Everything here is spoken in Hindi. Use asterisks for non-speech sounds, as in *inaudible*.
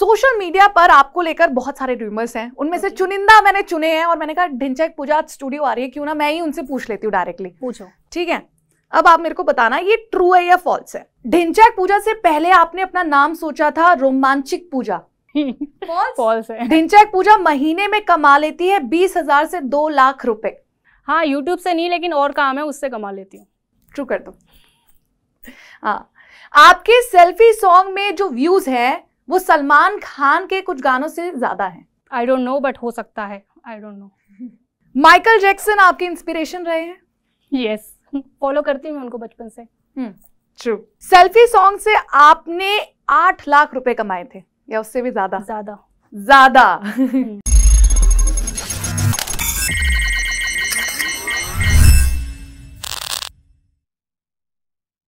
सोशल मीडिया पर आपको लेकर बहुत सारे रूमर्स हैं उनमें से चुनिंदा मैंने चुने हैं और मैंने कहा एक पूजा स्टूडियो आ रही है क्यों ना मैं ही उनसे पूछ लेती हूँ डायरेक्टली पूछो ठीक है अब आप मेरे को बताना ये ट्रू है या फॉल्स है ढिंचक पूजा से पहले आपने अपना नाम सोचा था रोमांचिक पूजा फॉल्स *laughs* है पूजा महीने में कमा लेती है बीस हजार से दो लाख रुपए हाँ यूट्यूब से नहीं लेकिन और काम है उससे कमा लेती हूँ ट्रू कर दो हाँ आपके सेल्फी सॉन्ग में जो व्यूज है वो सलमान खान के कुछ गानों से ज्यादा है आई डोंट नो बट हो सकता है I don't know Michael Jackson आपके इंस्पिरेशन रहे हैं यस फॉलो करती हूँ उनको बचपन से ट्रू सेल्फी सॉन्ग से आपने आठ लाख रुपए कमाए थे या उससे भी ज्यादा ज्यादा ज्यादा हम्म।